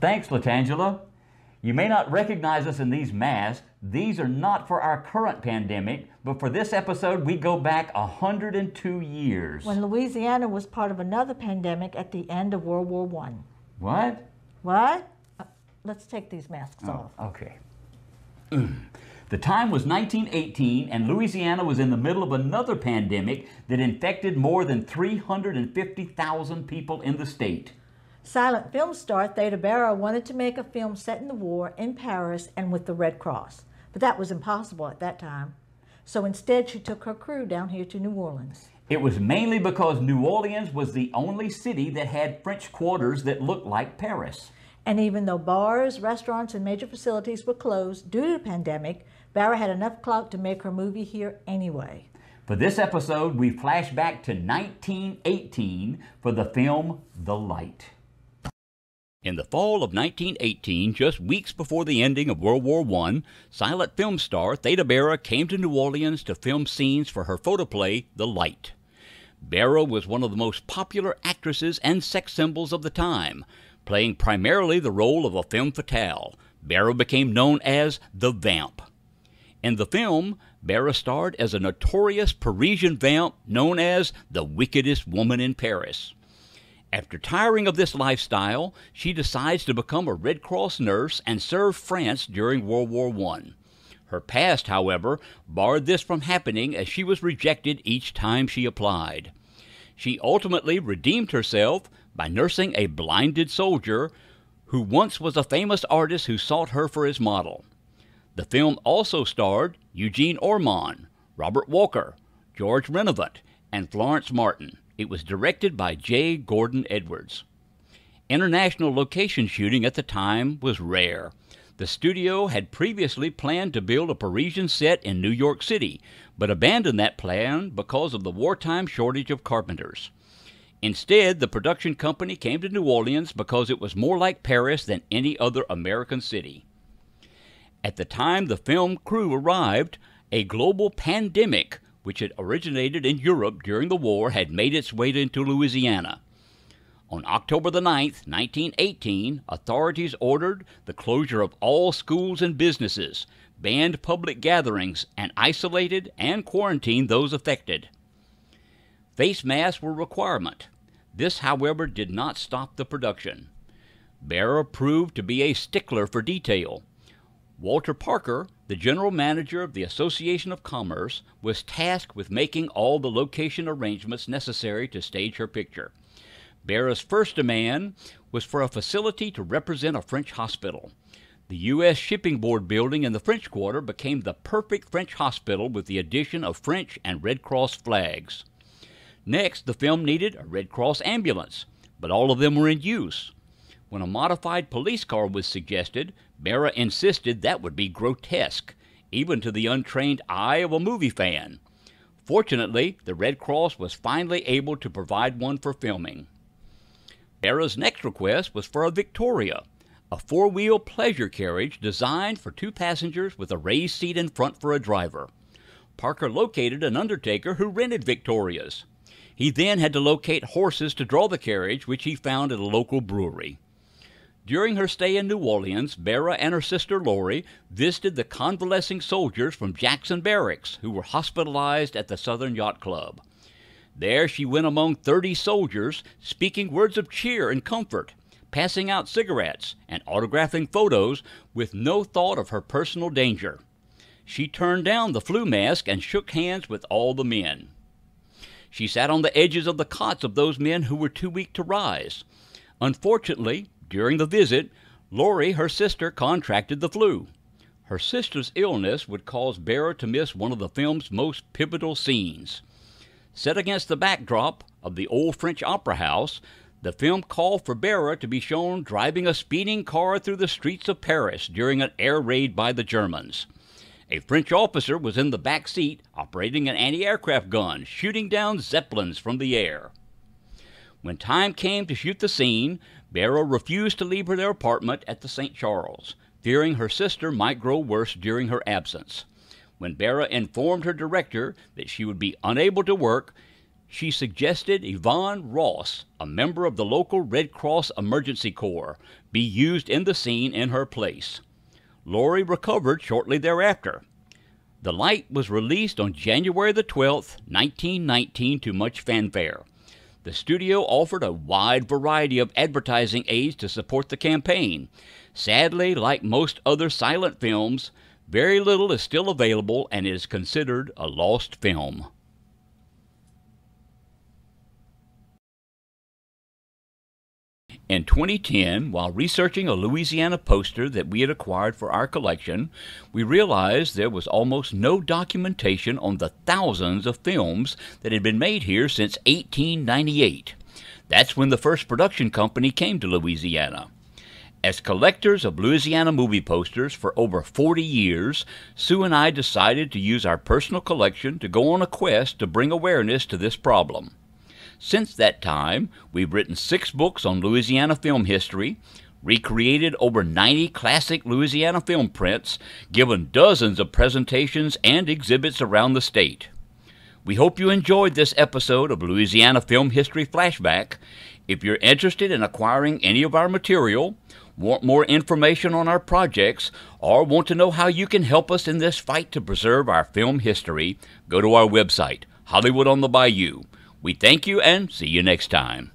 Thanks, Latangela. You may not recognize us in these masks. These are not for our current pandemic, but for this episode, we go back 102 years. When Louisiana was part of another pandemic at the end of World War I. What? What? Uh, let's take these masks oh, off. Okay. the time was 1918, and Louisiana was in the middle of another pandemic that infected more than 350,000 people in the state. Silent film star Theda Barrow wanted to make a film set in the war in Paris and with the Red Cross, but that was impossible at that time. So instead, she took her crew down here to New Orleans. It was mainly because New Orleans was the only city that had French quarters that looked like Paris. And even though bars, restaurants, and major facilities were closed due to the pandemic, Barra had enough clout to make her movie here anyway. For this episode, we flash back to 1918 for the film The Light. In the fall of 1918, just weeks before the ending of World War I, silent film star Theda Berra came to New Orleans to film scenes for her photoplay, The Light. Berra was one of the most popular actresses and sex symbols of the time, playing primarily the role of a femme fatale. Berra became known as the Vamp. In the film, Berra starred as a notorious Parisian vamp known as the wickedest woman in Paris. After tiring of this lifestyle, she decides to become a Red Cross nurse and serve France during World War I. Her past, however, barred this from happening as she was rejected each time she applied. She ultimately redeemed herself by nursing a blinded soldier who once was a famous artist who sought her for his model. The film also starred Eugene Ormond, Robert Walker, George Renovant, and Florence Martin. It was directed by J. Gordon Edwards. International location shooting at the time was rare. The studio had previously planned to build a Parisian set in New York City, but abandoned that plan because of the wartime shortage of carpenters. Instead, the production company came to New Orleans because it was more like Paris than any other American city. At the time the film crew arrived, a global pandemic which had originated in Europe during the war, had made its way into Louisiana. On October the 9th, 1918, authorities ordered the closure of all schools and businesses, banned public gatherings, and isolated and quarantined those affected. Face masks were a requirement. This, however, did not stop the production. Barra proved to be a stickler for detail. Walter Parker, the general manager of the Association of Commerce, was tasked with making all the location arrangements necessary to stage her picture. Barra's first demand was for a facility to represent a French hospital. The U.S. Shipping Board building in the French Quarter became the perfect French hospital with the addition of French and Red Cross flags. Next, the film needed a Red Cross ambulance, but all of them were in use. When a modified police car was suggested, Barra insisted that would be grotesque, even to the untrained eye of a movie fan. Fortunately, the Red Cross was finally able to provide one for filming. Barra's next request was for a Victoria, a four wheel pleasure carriage designed for two passengers with a raised seat in front for a driver. Parker located an undertaker who rented Victorias. He then had to locate horses to draw the carriage, which he found at a local brewery. During her stay in New Orleans, Bera and her sister Lori visited the convalescing soldiers from Jackson Barracks who were hospitalized at the Southern Yacht Club. There she went among 30 soldiers, speaking words of cheer and comfort, passing out cigarettes, and autographing photos with no thought of her personal danger. She turned down the flu mask and shook hands with all the men. She sat on the edges of the cots of those men who were too weak to rise. Unfortunately, during the visit, Lori, her sister, contracted the flu. Her sister's illness would cause Barra to miss one of the film's most pivotal scenes. Set against the backdrop of the old French opera house, the film called for Barra to be shown driving a speeding car through the streets of Paris during an air raid by the Germans. A French officer was in the back seat operating an anti aircraft gun, shooting down Zeppelins from the air. When time came to shoot the scene, Beryl refused to leave their apartment at the St. Charles, fearing her sister might grow worse during her absence. When Barra informed her director that she would be unable to work, she suggested Yvonne Ross, a member of the local Red Cross Emergency Corps, be used in the scene in her place. Lori recovered shortly thereafter. The light was released on January the 12th, 1919, to much fanfare. The studio offered a wide variety of advertising aids to support the campaign. Sadly, like most other silent films, very little is still available and is considered a lost film. In 2010, while researching a Louisiana poster that we had acquired for our collection, we realized there was almost no documentation on the thousands of films that had been made here since 1898. That's when the first production company came to Louisiana. As collectors of Louisiana movie posters for over 40 years, Sue and I decided to use our personal collection to go on a quest to bring awareness to this problem. Since that time, we've written six books on Louisiana film history, recreated over 90 classic Louisiana film prints, given dozens of presentations and exhibits around the state. We hope you enjoyed this episode of Louisiana Film History Flashback. If you're interested in acquiring any of our material, want more information on our projects, or want to know how you can help us in this fight to preserve our film history, go to our website, Hollywood on the Bayou. We thank you and see you next time.